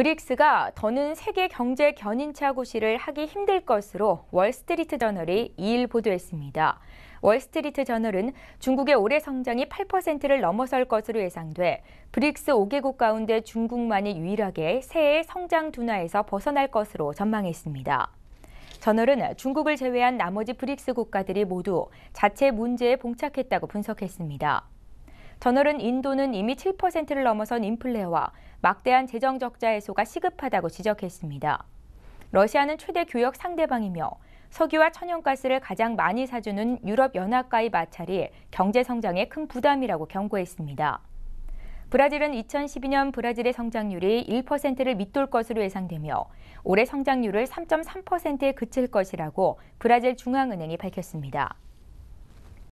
브릭스가 더는 세계 경제 견인차 고시를 하기 힘들 것으로 월스트리트 저널이 2일 보도했습니다. 월스트리트 저널은 중국의 올해 성장이 8%를 넘어설 것으로 예상돼 브릭스 5개국 가운데 중국만이 유일하게 새해 성장 둔화에서 벗어날 것으로 전망했습니다. 저널은 중국을 제외한 나머지 브릭스 국가들이 모두 자체 문제에 봉착했다고 분석했습니다. 저널은 인도는 이미 7%를 넘어선 인플레와 막대한 재정 적자 해소가 시급하다고 지적했습니다. 러시아는 최대 교역 상대방이며 석유와 천연가스를 가장 많이 사주는 유럽연합과의 마찰이 경제 성장에 큰 부담이라고 경고했습니다. 브라질은 2012년 브라질의 성장률이 1%를 밑돌 것으로 예상되며 올해 성장률을 3.3%에 그칠 것이라고 브라질 중앙은행이 밝혔습니다.